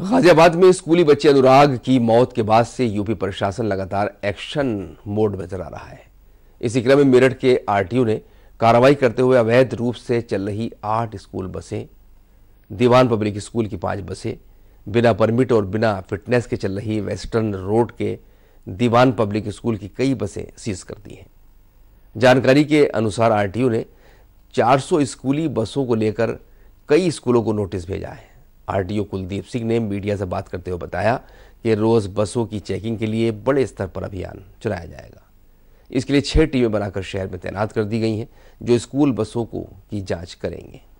गाजियाबाद में स्कूली बच्चे अनुराग की मौत के बाद से यूपी प्रशासन लगातार एक्शन मोड में नजर आ रहा है इसी क्रम में मेरठ के आरटीओ ने कार्रवाई करते हुए अवैध रूप से चल रही आठ स्कूल बसें दीवान पब्लिक स्कूल की पांच बसें बिना परमिट और बिना फिटनेस के चल रही वेस्टर्न रोड के दीवान पब्लिक स्कूल की कई बसें सीज कर दी हैं जानकारी के अनुसार आरटीओ ने 400 स्कूली बसों को लेकर कई स्कूलों को नोटिस भेजा है ओ कुलदीप सिंह ने मीडिया से बात करते हुए बताया कि रोज़ बसों की चेकिंग के लिए बड़े स्तर पर अभियान चलाया जाएगा इसके लिए छह टीमें बनाकर शहर में तैनात कर दी गई हैं जो स्कूल बसों को की जांच करेंगे